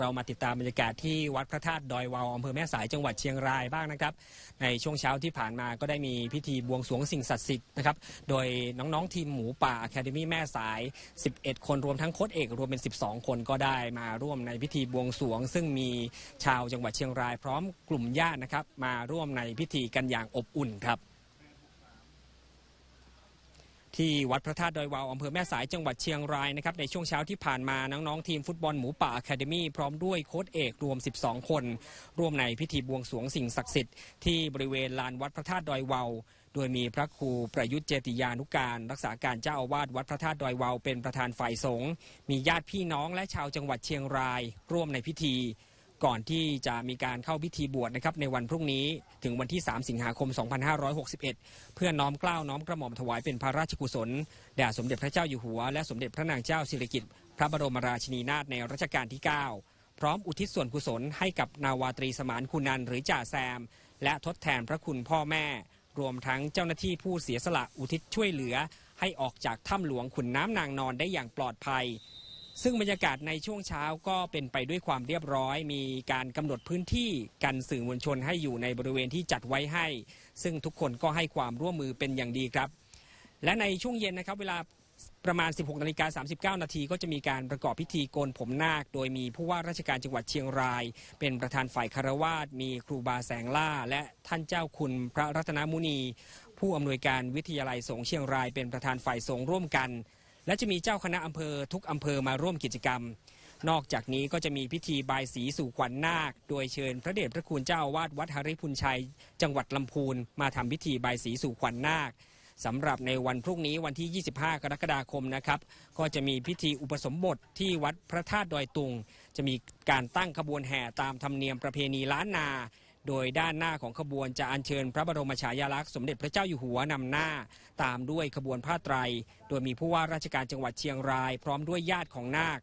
เรามาติดตามบรรยากาศที่วัดพระธาตุดอยวาวอำเภอแม่สายจังหวัดเชียงรายบ้างนะครับ ในช่วงเช้าที่ผ่านมาก็ได้มีพิธีบวงสรวงสิ่งศักดิ์สิทธิ์นะครับโดยน้องๆทีมหมูป่าแคคาเดมี่แม่สาย11 คนรวมทั้งโค้ชเอก รวมเป็น12คนก็ได้มาร่วมในพิธีบวงสรวง ซึ่งมีชาวจังหวัดเชียงราย พร้อมกลุ่มญาตินะครับมาร่วมในพิธีกันอย่างอบอุ่นครับที่วัดพระธาตุดอยวาวอำเภอแม่สายจังหวัดเชียงรายนะครับในช่วงเช้าที่ผ่านมาน้องๆทีมฟุตบอลหมูป่าอะคาเดมี่พร้อมด้วยโค้ชเอกรวม 12 คนร่วมในพิธีบวงสรวงสิ่งศักดิ์สิทธิ์ที่บริเวณลานวัดพระธาตุดอยวาวโดยมีพระครูประยุทธ์เจติยานุการรักษาการเจ้าอาวาสวัดพระธาตุดอยวาวเป็นประธานฝ่ายสงฆ์มีญาติพี่น้องและชาวจังหวัดเชียงราย ร่วมในพิธีก่อนที่จะมีการเข้าพิธีบวชนะครับในวันพรุ่งนี้ ถึงวันที่ 3 สิงหาคม 2561 เพื่อน้อมกล้าวน้อมกระหม่อมถวายเป็นพระราชกุศล แด่สมเด็จพระเจ้าอยู่หัว และสมเด็จพระนางเจ้าสิริกิติ์พระบรมราชินีนาถในรัชกาลที่ 9 พร้อมอุทิศส่วนกุศลให้กับนาวาตรีสมานคุณันหรือจ่าแซม และทดแทนพระคุณพ่อแม่ รวมทั้งเจ้าหน้าที่ผู้เสียสละอุทิศช่วยเหลือ ให้ออกจากถ้ำหลวงขุนน้ำนางนอนได้อย่างปลอดภัยซึ่งบรรยากาศในช่วงเช้าก็เป็นไปด้วยความเรียบร้อย มีการกำหนดพื้นที่ กันสื่อมวลชนให้อยู่ในบริเวณที่จัดไว้ให้ ซึ่งทุกคนก็ให้ความร่วมมือเป็นอย่างดีครับ และในช่วงเย็นนะครับ เวลาประมาณ 16 นาฬิกา39 นาทีก็จะมีการประกอบพิธีโกนผมนาค โดยมีผู้ว่าราชการจังหวัดเชียงรายเป็นประธานฝ่ายคารวาสมีครูบาแสงล่า และท่านเจ้าคุณพระรัตนมุนี ผู้อำนวยการวิทยาลัยสงฆ์เชียงราย เป็นประธานฝ่ายสงฆ์ร่วมกันและจะมีเจ้าคณะอำเภอทุกอำเภอมาร่วมกิจกรรม นอกจากนี้ก็จะมีพิธีบายสีสู่ขวัญนนาคโดยเชิญพระเดชพระคุณเจ้าวาดวัดหริพุนชัยจังหวัดลำพูน มาทำพิธีบายสีสู่ขวัญนนาคสำหรับในวันพรุ่งนี้วันที่ 25 กรกฎาคมนะครับ ก็จะมีพิธีอุปสมบทที่วัดพระธาตุดอยตุง จะมีการตั้งขบวนแห่ตามธรรมเนียมประเพณีล้านนาโดยด้านหน้าของขบวนจะอัญเชิญพระบรมฉายาลักษณ์สมเด็จพระเจ้าอยู่หัวนำหน้า ตามด้วยขบวนผ้าไตร โดยมีผู้ว่าราชการจังหวัดเชียงราย พร้อมด้วยญาติของนาค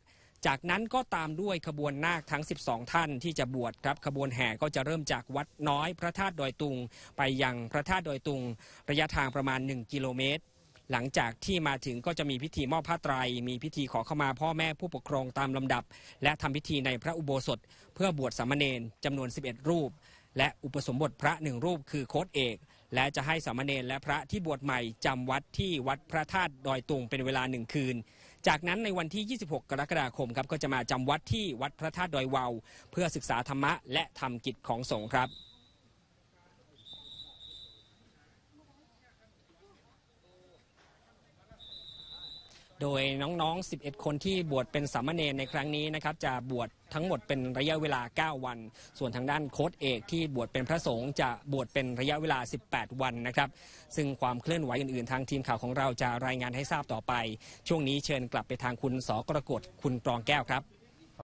จากนั้นก็ตามด้วยขบวนนาคทั้ง 12 ท่านที่จะบวชครับขบวนแห่ก็จะเริ่มจากวัดน้อยพระธาตุดอยตุง ไปยังพระธาตุดอยตุง ระยะทางประมาณ1กิโลเมตรหลังจากที่มาถึงก็จะมีพิธีมอบผ้าไตรมีพิธีขอเข้ามาพ่อแม่ผู้ปกครองตามลำดับ และทำพิธีในพระอุโบสถ เพื่อบวชสามเณรจำนวน 11 รูปและอุปสมบทพระหนึ่งรูปคือโค้ดเอก และจะให้สามเณรและพระที่บวชใหม่จำวัดที่วัดพระธาตุดอยตุงเป็นเวลาหนึ่งคืน จากนั้นในวันที่ 26 กรกฎาคมครับก็จะมาจำวัดที่วัดพระธาตุดอยวาวเพื่อศึกษาธรรมะและทำกิจของสงฆ์ครับโดยน้องๆ 11 คนที่บวชเป็นสามเณรในครั้งนี้นะครับจะบวชทั้งหมดเป็นระยะเวลา 9 วัน ส่วนทางด้าน โค้ดเอกที่บวชเป็นพระสงฆ์จะบวชเป็นระยะเวลา 18 วันนะครับ ซึ่งความเคลื่อนไหวอื่นๆ ทางทีมข่าวของเราจะรายงานให้ทราบต่อไป ช่วงนี้เชิญกลับไปทางคุณสกรกฎคุณตรองแก้วครับ